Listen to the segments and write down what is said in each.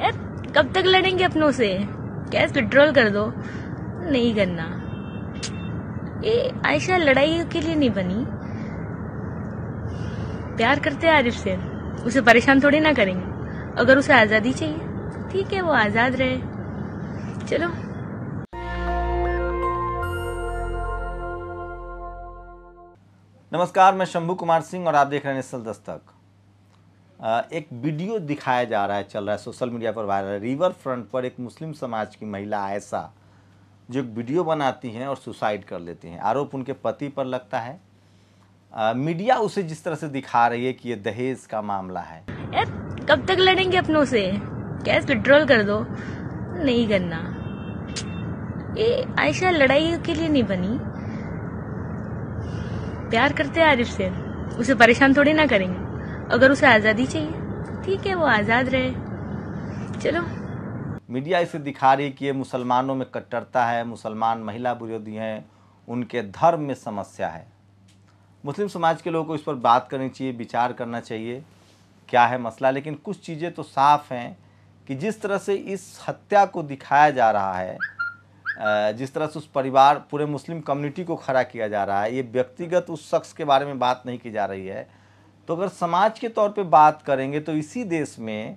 यार कब तक लड़ेंगे अपनों से कैश विड्रॉल कर दो नहीं करना ये आयशा लड़ाई के लिए नहीं बनी प्यार करते हैं आरिफ से उसे परेशान थोड़ी ना करेंगे अगर उसे आज़ादी चाहिए ठीक है वो आज़ाद रहे चलो नमस्कार मैं शंभू कुमार सिंह और आप देख रहे हैं निश्चल दस्तक एक वीडियो दिखाया जा रहा है चल रहा है सोशल मीडिया पर वायरल रिवर फ्रंट पर एक मुस्लिम समाज की महिला ऐसा जो एक वीडियो बनाती हैं और सुसाइड कर लेती हैं आरोप उनके पति पर लगता है आ, मीडिया उसे जिस तरह से दिखा रही है कि ये दहेज का मामला है यार कब तक लड़ेंगे अपनों से गैस विड्रॉल कर दो नहीं करना ये आयशा लड़ाई के लिए नहीं बनी प्यार करते हैं आरिफ से उसे परेशान थोड़ी ना करेंगे अगर उसे आज़ादी चाहिए ठीक है वो आज़ाद रहे चलो मीडिया इसे दिखा रही कि ये मुसलमानों में कट्टरता है मुसलमान महिला विरोधी हैं उनके धर्म में समस्या है मुस्लिम समाज के लोगों को इस पर बात करनी चाहिए विचार करना चाहिए क्या है मसला लेकिन कुछ चीज़ें तो साफ़ हैं कि जिस तरह से इस हत्या को दिखाया जा रहा है जिस तरह से उस परिवार पूरे मुस्लिम कम्युनिटी को खड़ा किया जा रहा है ये व्यक्तिगत उस शख्स के बारे में बात नहीं की जा रही है तो अगर समाज के तौर पे बात करेंगे तो इसी देश में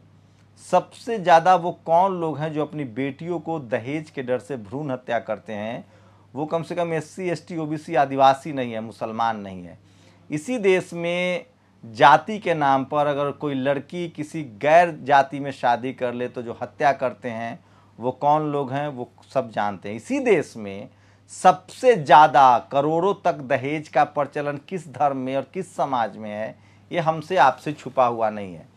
सबसे ज़्यादा वो कौन लोग हैं जो अपनी बेटियों को दहेज के डर से भ्रूण हत्या करते हैं वो कम से कम S C S T O B C आदिवासी नहीं है मुसलमान नहीं है इसी देश में जाति के नाम पर अगर कोई लड़की किसी गैर जाति में शादी कर ले तो जो हत्या करते हैं वो कौन लोग हैं वो सब जानते हैं इसी देश में सबसे ज़्यादा करोड़ों तक दहेज का प्रचलन किस धर्म में और किस समाज में है ये हमसे आपसे छुपा हुआ नहीं है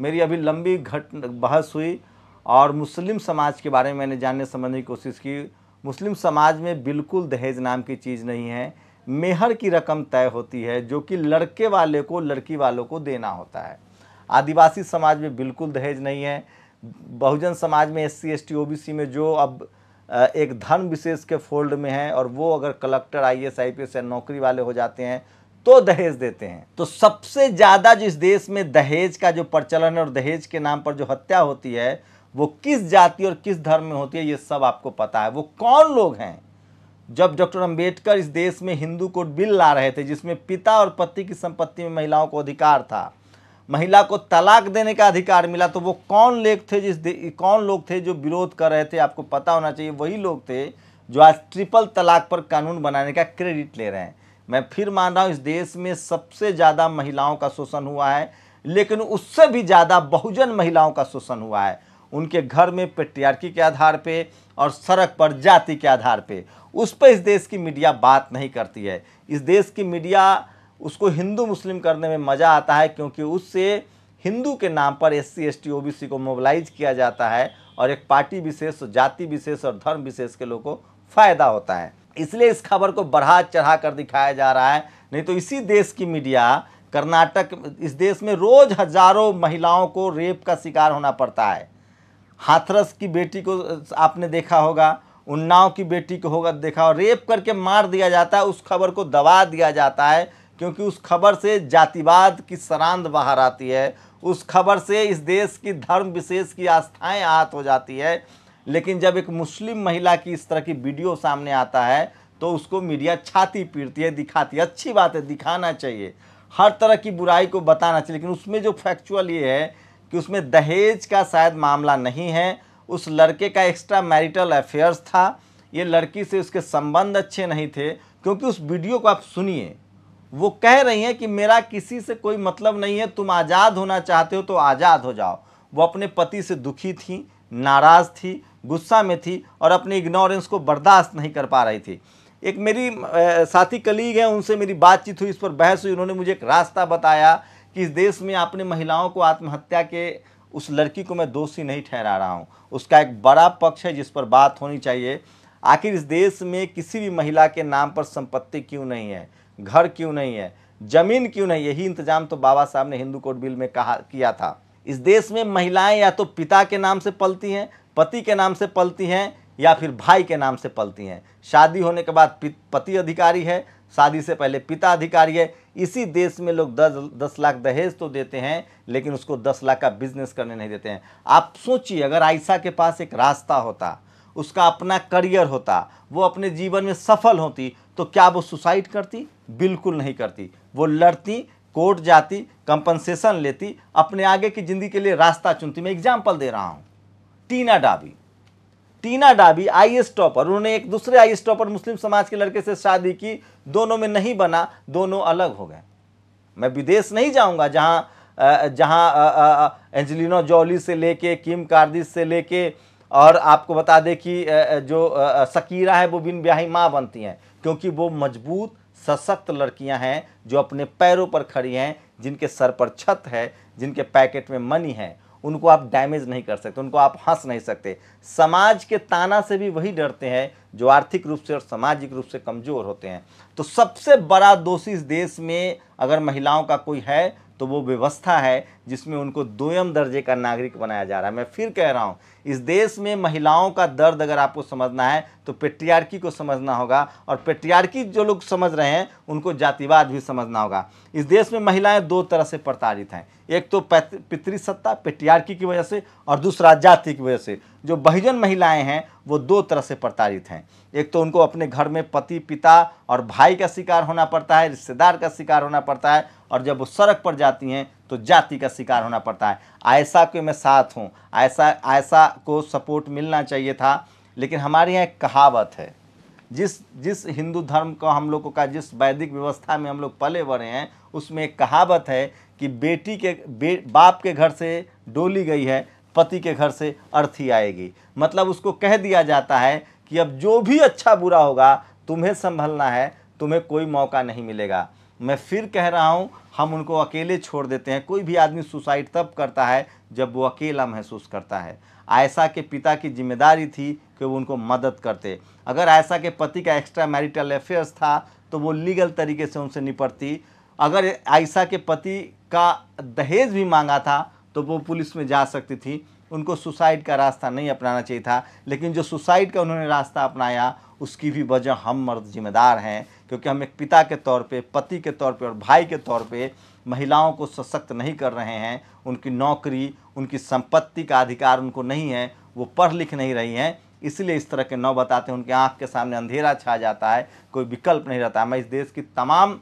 मेरी अभी लंबी घट बहस हुई और मुस्लिम समाज के बारे में मैंने जानने समझने की कोशिश की मुस्लिम समाज में बिल्कुल दहेज नाम की चीज़ नहीं है मेहर की रकम तय होती है जो कि लड़के वाले को लड़की वालों को देना होता है आदिवासी समाज में बिल्कुल दहेज नहीं है बहुजन समाज में S C S T O B C में जो अब एक धर्म विशेष के फोल्ड में है और वो अगर collector I S I P S या नौकरी वाले हो जाते हैं तो दहेज देते हैं तो सबसे ज़्यादा जिस देश में दहेज का जो प्रचलन है और दहेज के नाम पर जो हत्या होती है वो किस जाति और किस धर्म में होती है ये सब आपको पता है वो कौन लोग हैं जब डॉक्टर अंबेडकर इस देश में हिंदू कोड बिल ला रहे थे जिसमें पिता और पति की संपत्ति में महिलाओं को अधिकार था महिला को तलाक देने का अधिकार मिला तो वो कौन लोग थे जिस कौन लोग थे जो विरोध कर रहे थे आपको पता होना चाहिए वही लोग थे जो आज ट्रिपल तलाक पर कानून बनाने का क्रेडिट ले रहे हैं मैं फिर मान रहा हूँ इस देश में सबसे ज़्यादा महिलाओं का शोषण हुआ है लेकिन उससे भी ज़्यादा बहुजन महिलाओं का शोषण हुआ है उनके घर में पेट्रियार्की के आधार पे और सड़क पर जाति के आधार पे उस पर इस देश की मीडिया बात नहीं करती है इस देश की मीडिया उसको हिंदू मुस्लिम करने में मज़ा आता है क्योंकि उससे हिंदू के नाम पर S C S T O B C को मोबिलाइज किया जाता है और एक पार्टी विशेष जाति विशेष और धर्म विशेष के लोगों को फ़ायदा होता है इसलिए इस खबर को बढ़ा चढ़ा कर दिखाया जा रहा है नहीं तो इसी देश की मीडिया कर्नाटक इस देश में रोज़ हजारों महिलाओं को रेप का शिकार होना पड़ता है हाथरस की बेटी को आपने देखा होगा उन्नाव की बेटी को होगा देखा होगा रेप करके मार दिया जाता है उस खबर को दबा दिया जाता है क्योंकि उस खबर से जातिवाद की सरांद बाहर आती है उस खबर से इस देश की धर्म विशेष की आस्थाएं आहत हो जाती है लेकिन जब एक मुस्लिम महिला की इस तरह की वीडियो सामने आता है तो उसको मीडिया छाती पीटती है दिखाती है अच्छी बात है दिखाना चाहिए हर तरह की बुराई को बताना चाहिए लेकिन उसमें जो फैक्चुअल ये है कि उसमें दहेज का शायद मामला नहीं है उस लड़के का एक्स्ट्रा मैरिटल अफेयर्स था ये लड़की से उसके संबंध अच्छे नहीं थे क्योंकि उस वीडियो को आप सुनिए वो कह रही हैं कि मेरा किसी से कोई मतलब नहीं है तुम आज़ाद होना चाहते हो तो आज़ाद हो जाओ वो अपने पति से दुखी थी नाराज़ थी गुस्सा में थी और अपनी इग्नोरेंस को बर्दाश्त नहीं कर पा रही थी एक मेरी साथी कलीग हैं उनसे मेरी बातचीत हुई इस पर बहस हुई उन्होंने मुझे एक रास्ता बताया कि इस देश में आपने महिलाओं को आत्महत्या के उस लड़की को मैं दोषी नहीं ठहरा रहा हूँ उसका एक बड़ा पक्ष है जिस पर बात होनी चाहिए आखिर इस देश में किसी भी महिला के नाम पर संपत्ति क्यों नहीं है घर क्यों नहीं है ज़मीन क्यों नहीं यही इंतजाम तो बाबा साहब ने हिंदू कोर्ट बिल में कहा किया था इस देश में महिलाएं या तो पिता के नाम से पलती हैं पति के नाम से पलती हैं या फिर भाई के नाम से पलती हैं शादी होने के बाद पति अधिकारी है शादी से पहले पिता अधिकारी है इसी देश में लोग दस दस लाख दहेज तो देते हैं लेकिन उसको दस लाख का बिजनेस करने नहीं देते हैं आप सोचिए अगर आयशा के पास एक रास्ता होता उसका अपना करियर होता वो अपने जीवन में सफल होती तो क्या वो सुसाइड करती बिल्कुल नहीं करती वो लड़ती कोर्ट जाती कंपनसेशन लेती अपने आगे की ज़िंदगी के लिए रास्ता चुनती मैं एग्जाम्पल दे रहा हूँ टीना डाबी टीना डाबी आई एस टॉपर उन्होंने एक दूसरे आई एस टॉपर मुस्लिम समाज के लड़के से शादी की दोनों में नहीं बना दोनों अलग हो गए मैं विदेश नहीं जाऊँगा जहाँ जहाँ एंजलिनो जॉली से लेके किम कार्दिस से लेके और आपको बता दें कि जो सकीरा है वो बिन ब्याही माँ बनती हैं क्योंकि वो मजबूत सशक्त लड़कियां हैं जो अपने पैरों पर खड़ी हैं जिनके सर पर छत है जिनके पैकेट में मनी है उनको आप डैमेज नहीं कर सकते उनको आप हंस नहीं सकते समाज के ताना से भी वही डरते हैं जो आर्थिक रूप से और सामाजिक रूप से कमज़ोर होते हैं तो सबसे बड़ा दोषी इस देश में अगर महिलाओं का कोई है तो वो व्यवस्था है जिसमें उनको दोयम दर्जे का नागरिक बनाया जा रहा है मैं फिर कह रहा हूँ इस देश में महिलाओं का दर्द अगर आपको समझना है तो पेट्रियार्की को समझना होगा और पेट्रियार्की जो लोग समझ रहे हैं उनको जातिवाद भी समझना होगा इस देश में महिलाएं दो तरह से प्रताड़ित हैं एक तो पितृसत्ता पेट्रियार्की की वजह से और दूसरा जाति की वजह से जो बहिजन महिलाएं हैं वो दो तरह से प्रताड़ित हैं एक तो उनको अपने घर में पति पिता और भाई का शिकार होना पड़ता है रिश्तेदार का शिकार होना पड़ता है और जब वो सड़क पर जाती हैं तो जाति का शिकार होना पड़ता है ऐसा के मैं साथ हूँ ऐसा ऐसा को सपोर्ट मिलना चाहिए था लेकिन हमारे यहाँ एक कहावत है जिस जिस हिंदू धर्म को हम लोगों का जिस वैदिक व्यवस्था में हम लोग पले बढ़े हैं उसमें एक कहावत है कि बेटी के बे, बाप के घर से डोली गई है पति के घर से अर्थी आएगी मतलब उसको कह दिया जाता है कि अब जो भी अच्छा बुरा होगा तुम्हें संभलना है तुम्हें कोई मौका नहीं मिलेगा मैं फिर कह रहा हूँ हम उनको अकेले छोड़ देते हैं कोई भी आदमी सुसाइड तब करता है जब वो अकेला महसूस करता है आयशा के पिता की जिम्मेदारी थी कि वो उनको मदद करते अगर आयशा के पति का एक्स्ट्रा मैरिटल अफेयर्स था तो वो लीगल तरीके से उनसे निपटती अगर आयशा के पति का दहेज भी मांगा था तो वो पुलिस में जा सकती थी उनको सुसाइड का रास्ता नहीं अपनाना चाहिए था लेकिन जो सुसाइड का उन्होंने रास्ता अपनाया उसकी भी वजह हम मर्द जिम्मेदार हैं क्योंकि हम एक पिता के तौर पे पति के तौर पे और भाई के तौर पे महिलाओं को सशक्त नहीं कर रहे हैं उनकी नौकरी उनकी संपत्ति का अधिकार उनको नहीं है वो पढ़ लिख नहीं रही हैं इसलिए इस तरह के नौ बताते हैं उनके आँख के सामने अंधेरा छा जाता है कोई विकल्प नहीं रहता मैं इस देश की तमाम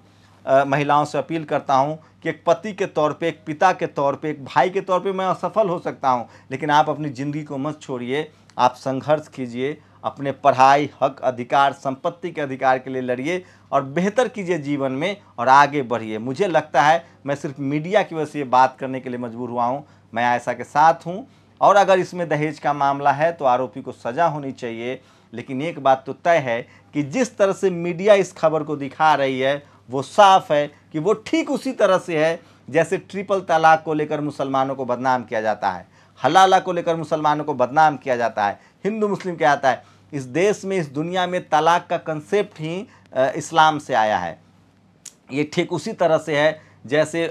महिलाओं से अपील करता हूँ कि एक पति के तौर पे एक पिता के तौर पे एक भाई के तौर पे मैं असफल हो सकता हूँ लेकिन आप अपनी ज़िंदगी को मत छोड़िए आप संघर्ष कीजिए अपने पढ़ाई हक अधिकार संपत्ति के अधिकार के लिए लड़िए और बेहतर कीजिए जीवन में और आगे बढ़िए मुझे लगता है मैं सिर्फ मीडिया की वजह से ये बात करने के लिए मजबूर हुआ हूँ मैं ऐसा के साथ हूँ और अगर इसमें दहेज का मामला है तो आरोपी को सज़ा होनी चाहिए लेकिन एक बात तो तय है कि जिस तरह से मीडिया इस खबर को दिखा रही है वो साफ है कि वो ठीक उसी तरह से है जैसे ट्रिपल तलाक को लेकर मुसलमानों को बदनाम किया जाता है हलाला को लेकर मुसलमानों को बदनाम किया जाता है हिंदू मुस्लिम क्या आता है इस देश में इस दुनिया में तलाक का कंसेप्ट ही इस्लाम से आया है ये ठीक उसी तरह से है जैसे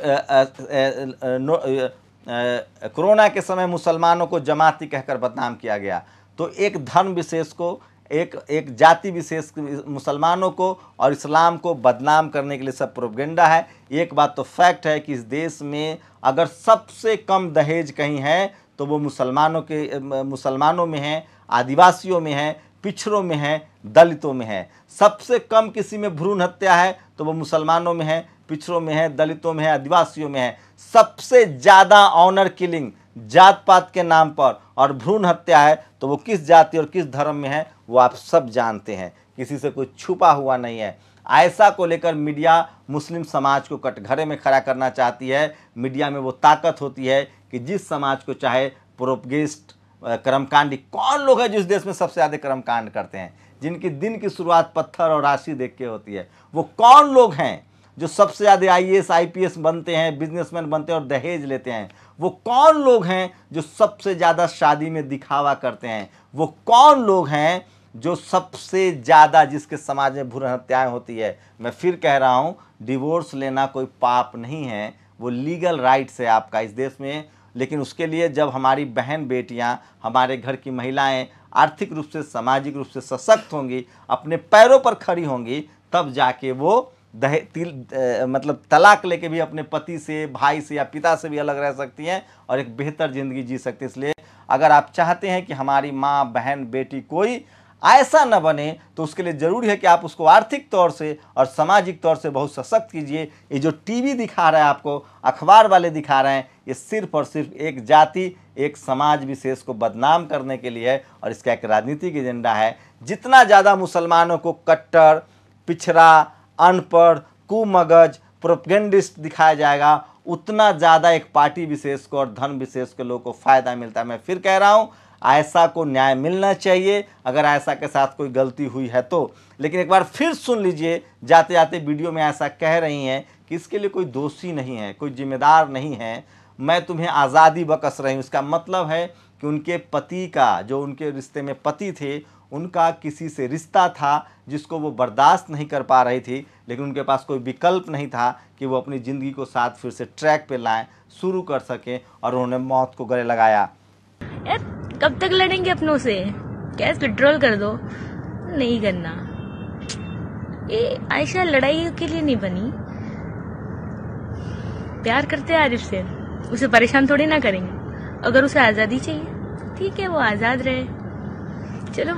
कोरोना के समय मुसलमानों को जमाती कहकर बदनाम किया गया तो एक धर्म विशेष को एक एक जाति विशेष मुसलमानों को और इस्लाम को बदनाम करने के लिए सब प्रोपगेंडा है एक बात तो फैक्ट है कि इस देश में अगर सबसे कम दहेज कहीं है तो वो मुसलमानों के मुसलमानों में हैं आदिवासियों में हैं पिछड़ों में है दलितों में है सबसे कम किसी में भ्रूण हत्या है तो वो मुसलमानों में है पिछड़ों में है दलितों में है आदिवासियों में है सबसे ज़्यादा ऑनर किलिंग जात पात के नाम पर और भ्रूण हत्या है तो वो किस जाति और किस धर्म में है वो आप सब जानते हैं किसी से कोई छुपा हुआ नहीं है ऐसा को लेकर मीडिया मुस्लिम समाज को कटघरे में खड़ा करना चाहती है मीडिया में वो ताकत होती है कि जिस समाज को चाहे प्रोपगेस्ट कर्मकांडी कौन लोग हैं जिस देश में सबसे ज़्यादा कर्मकांड करते हैं जिनकी दिन की शुरुआत पत्थर और राशि देख के होती है वो कौन लोग हैं जो सबसे ज़्यादा आईएएस आईपीएस बनते हैं बिजनेसमैन बनते हैं और दहेज लेते हैं वो कौन लोग हैं जो सबसे ज़्यादा शादी में दिखावा करते हैं वो कौन लोग हैं जो सबसे ज़्यादा जिसके समाज में भ्रूण हत्याएँ होती है मैं फिर कह रहा हूँ डिवोर्स लेना कोई पाप नहीं है वो लीगल राइट्स है आपका इस देश में लेकिन उसके लिए जब हमारी बहन बेटियां हमारे घर की महिलाएं आर्थिक रूप से सामाजिक रूप से सशक्त होंगी अपने पैरों पर खड़ी होंगी तब जाके वो दहे तिल मतलब तलाक लेके भी अपने पति से भाई से या पिता से भी अलग रह सकती हैं और एक बेहतर ज़िंदगी जी सकती हैं इसलिए अगर आप चाहते हैं कि हमारी माँ बहन बेटी कोई ऐसा न बने तो उसके लिए ज़रूरी है कि आप उसको आर्थिक तौर से और सामाजिक तौर से बहुत सशक्त कीजिए ये जो टीवी दिखा रहा है आपको अखबार वाले दिखा रहे हैं ये सिर्फ और सिर्फ एक जाति एक समाज विशेष को बदनाम करने के लिए है और इसका एक राजनीतिक एजेंडा है जितना ज़्यादा मुसलमानों को कट्टर पिछड़ा अनपढ़ कुमगज प्रोपगेंडिस्ट दिखाया जाएगा उतना ज़्यादा एक पार्टी विशेष को और धन विशेष के लोगों को फ़ायदा मिलता है मैं फिर कह रहा हूँ ऐसा को न्याय मिलना चाहिए अगर ऐसा के साथ कोई गलती हुई है तो लेकिन एक बार फिर सुन लीजिए जाते जाते वीडियो में ऐसा कह रही हैं कि इसके लिए कोई दोषी नहीं है कोई जिम्मेदार नहीं है मैं तुम्हें आज़ादी बकस रही हूँ इसका मतलब है कि उनके पति का जो उनके रिश्ते में पति थे उनका किसी से रिश्ता था जिसको वो बर्दाश्त नहीं कर पा रही थी लेकिन उनके पास कोई विकल्प नहीं था कि वो अपनी ज़िंदगी को साथ फिर से ट्रैक पे लाएं शुरू कर सकें और उन्होंने मौत को गले लगाया कब तक लड़ेंगे अपनों से गैस विड्रॉल कर दो नहीं करना ये आयशा लड़ाई के लिए नहीं बनी प्यार करते आरिफ से उसे परेशान थोड़ी ना करेंगे अगर उसे आज़ादी चाहिए ठीक है वो आज़ाद रहे चलो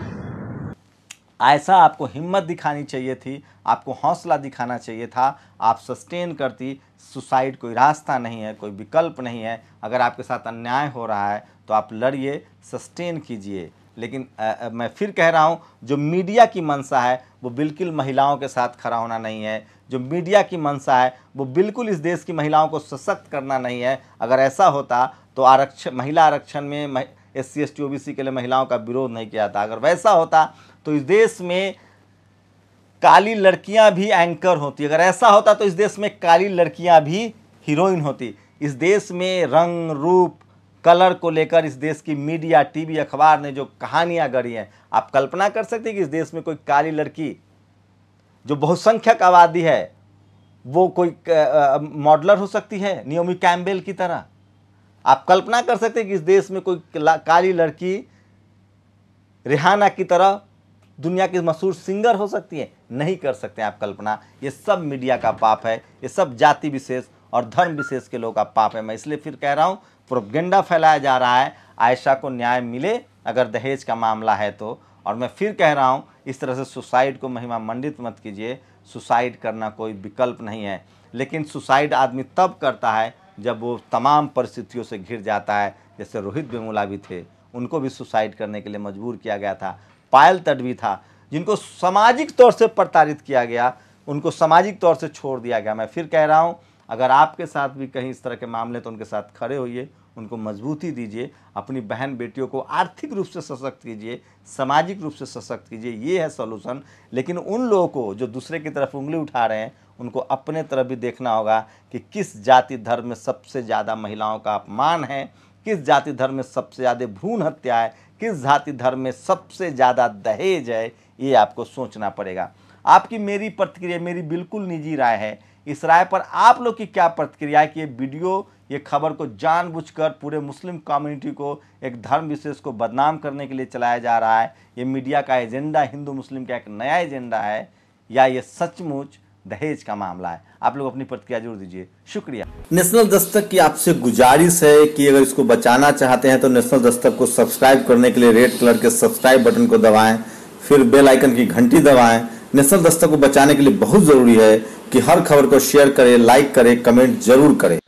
ऐसा आपको हिम्मत दिखानी चाहिए थी आपको हौसला दिखाना चाहिए था आप सस्टेन करती सुसाइड कोई रास्ता नहीं है कोई विकल्प नहीं है अगर आपके साथ अन्याय हो रहा है तो आप लड़िए सस्टेन कीजिए लेकिन आ, मैं फिर कह रहा हूँ जो मीडिया की मंशा है वो बिल्कुल महिलाओं के साथ खड़ा होना नहीं है जो मीडिया की मंशा है वो बिल्कुल इस देश की महिलाओं को सशक्त करना नहीं है अगर ऐसा होता तो आरक्षण महिला आरक्षण में S C S T O B C के लिए महिलाओं का विरोध नहीं किया था अगर वैसा होता तो इस देश में काली लड़कियां भी एंकर होती अगर ऐसा होता तो इस देश में काली लड़कियां भी हीरोइन होती इस देश में रंग रूप कलर को लेकर इस देश की मीडिया टीवी अखबार ने जो कहानियां गढ़ी हैं आप कल्पना कर सकते हैं कि इस देश में कोई काली लड़की जो बहुसंख्यक आबादी है वो कोई मॉडलर हो सकती है नियोमी कैम्बेल की तरह आप कल्पना कर सकते हैं कि इस देश में कोई काली लड़की रिहाना की तरह दुनिया की मशहूर सिंगर हो सकती है नहीं कर सकते आप कल्पना ये सब मीडिया का पाप है ये सब जाति विशेष और धर्म विशेष के लोगों का पाप है मैं इसलिए फिर कह रहा हूँ प्रोपगेंडा फैलाया जा रहा है आयशा को न्याय मिले अगर दहेज का मामला है तो और मैं फिर कह रहा हूँ इस तरह से सुसाइड को महिमा मंडित मत कीजिए सुसाइड करना कोई विकल्प नहीं है लेकिन सुसाइड आदमी तब करता है जब वो तमाम परिस्थितियों से घिर जाता है जैसे रोहित बेमूला भी थे उनको भी सुसाइड करने के लिए मजबूर किया गया था पायल तट भी था जिनको सामाजिक तौर से प्रताड़ित किया गया उनको सामाजिक तौर से छोड़ दिया गया मैं फिर कह रहा हूँ अगर आपके साथ भी कहीं इस तरह के मामले तो उनके साथ खड़े होइए उनको मजबूती दीजिए अपनी बहन बेटियों को आर्थिक रूप से सशक्त कीजिए सामाजिक रूप से सशक्त कीजिए ये है सोल्यूशन लेकिन उन लोगों को जो दूसरे की तरफ उंगली उठा रहे हैं उनको अपने तरफ भी देखना होगा कि किस जाति धर्म में सबसे ज़्यादा महिलाओं का अपमान है किस जाति धर्म में सबसे ज़्यादा भ्रूण हत्या है किस जाति धर्म में सबसे ज़्यादा दहेज है ये आपको सोचना पड़ेगा आपकी मेरी प्रतिक्रिया मेरी बिल्कुल निजी राय है इस राय पर आप लोग की क्या प्रतिक्रिया है कि ये वीडियो ये खबर को जानबूझकर पूरे मुस्लिम कम्युनिटी को एक धर्म विशेष को बदनाम करने के लिए चलाया जा रहा है ये मीडिया का एजेंडा हिंदू मुस्लिम का एक नया एजेंडा है या ये सचमुच दहेज का मामला है आप लोग अपनी प्रतिक्रिया जरूर दीजिए शुक्रिया नेशनल दस्तक की आपसे गुजारिश है कि अगर इसको बचाना चाहते हैं तो नेशनल दस्तक को सब्सक्राइब करने के लिए रेड कलर के सब्सक्राइब बटन को दबाएं फिर बेल आइकन की घंटी दबाएं नेशनल दस्तक को बचाने के लिए बहुत ज़रूरी है कि हर खबर को शेयर करें लाइक करें कमेंट जरूर करें